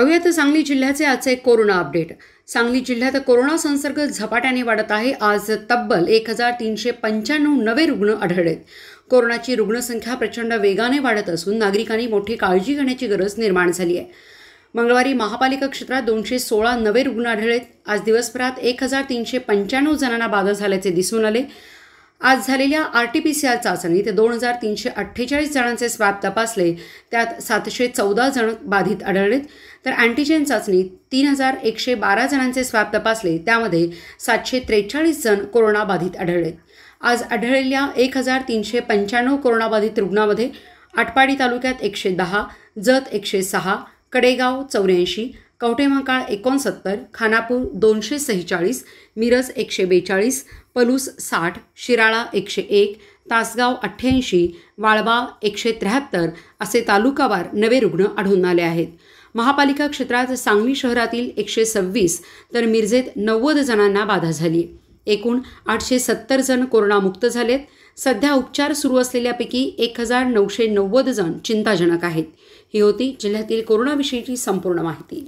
अव्या तर सांगली जिल्ह्याचे आजचे कोरोना अपडेट सांगली जिल्ह्यात कोरोना संसर्ग झपाट्याने वाढत आहे आज तब्बल एक हजार तीनशे पंच्याण्णव नवे रुग्ण आढळलेत कोरोनाची रुग्णसंख्या प्रचंड वेगाने वाढत असून नागरिकांनी मोठी काळजी घेण्याची गरज निर्माण झाली आहे मंगळवारी महापालिका क्षेत्रात दोनशे सोळा नवे रुग्ण आढळलेत आज दिवसभरात एक हजार तीनशे पंच्याण्णव जणांना बाधा झाल्याचे दिसून आले आज झालेल्या R T P C R चाचणीत दोन हजार तीनशे अठ्ठेचाळीस जणांचे स्वॅब तपासले त्यात सातशे चौदा जण बाधित आढळलेत तर अँटीजेन चाचणीत तीन हजार एकशे बारा जणांचे स्वॅब तपासले त्यामध्ये सातशे त्रेचाळीस जण कोरोनाबाधित आढळलेत आज आढळलेल्या एक हजार तीनशे पंच्याण्णव कोरोनाबाधित रुग्णामध्ये आटपाडी तालुक्यात एकशे दहा जत एकशे सहा कडेगाव चौऱ्याऐंशी महाकाळ एकोणसत्तर खानापूर दोनशे सेहेचाळीस मिरज एकशे बेचाळीस पलूस साठ शिराळा एकशे एक तासगाव अठ्ठ्याऐंशी वाळवा एकशे त्र्याहत्तर असे तालुकावार नवे रुग्ण आढळून आले आहेत महापालिका क्षेत्रात सांगली शहरातील एकशे सव्वीस तर मिरजेत नव्वद जणांना बाधा झाली एकूण आठशे सत्तर जण कोरोनामुक्त झालेत सध्या उपचार सुरू असलेल्यापैकी एक हजार नऊशे नव्वद जण चिंताजनक आहेत ही होती जिल्ह्यातील कोरोनाविषयीची संपूर्ण माहिती